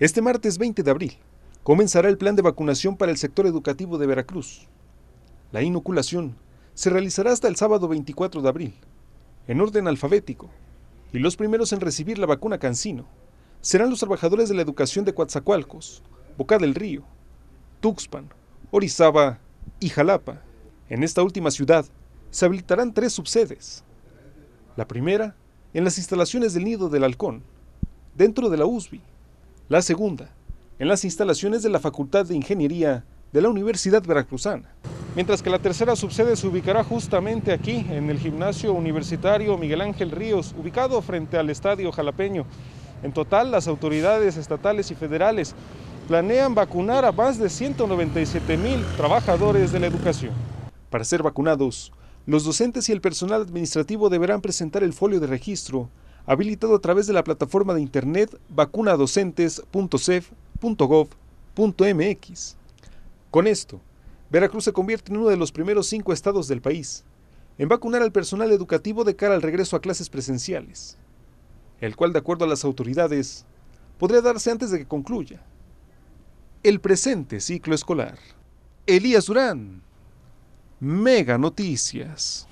Este martes 20 de abril comenzará el plan de vacunación para el sector educativo de Veracruz. La inoculación se realizará hasta el sábado 24 de abril, en orden alfabético, y los primeros en recibir la vacuna Cancino serán los trabajadores de la educación de Coatzacoalcos, Boca del Río, Tuxpan, Orizaba y Jalapa. En esta última ciudad se habilitarán tres subsedes. La primera, en las instalaciones del Nido del Halcón, dentro de la USBI, la segunda, en las instalaciones de la Facultad de Ingeniería de la Universidad Veracruzana. Mientras que la tercera subsede se ubicará justamente aquí, en el gimnasio universitario Miguel Ángel Ríos, ubicado frente al Estadio Jalapeño. En total, las autoridades estatales y federales planean vacunar a más de 197 mil trabajadores de la educación. Para ser vacunados, los docentes y el personal administrativo deberán presentar el folio de registro habilitado a través de la plataforma de internet vacunadocentes.cef.gov.mx. Con esto, Veracruz se convierte en uno de los primeros cinco estados del país en vacunar al personal educativo de cara al regreso a clases presenciales, el cual, de acuerdo a las autoridades, podría darse antes de que concluya el presente ciclo escolar. Elías Durán, Mega Noticias.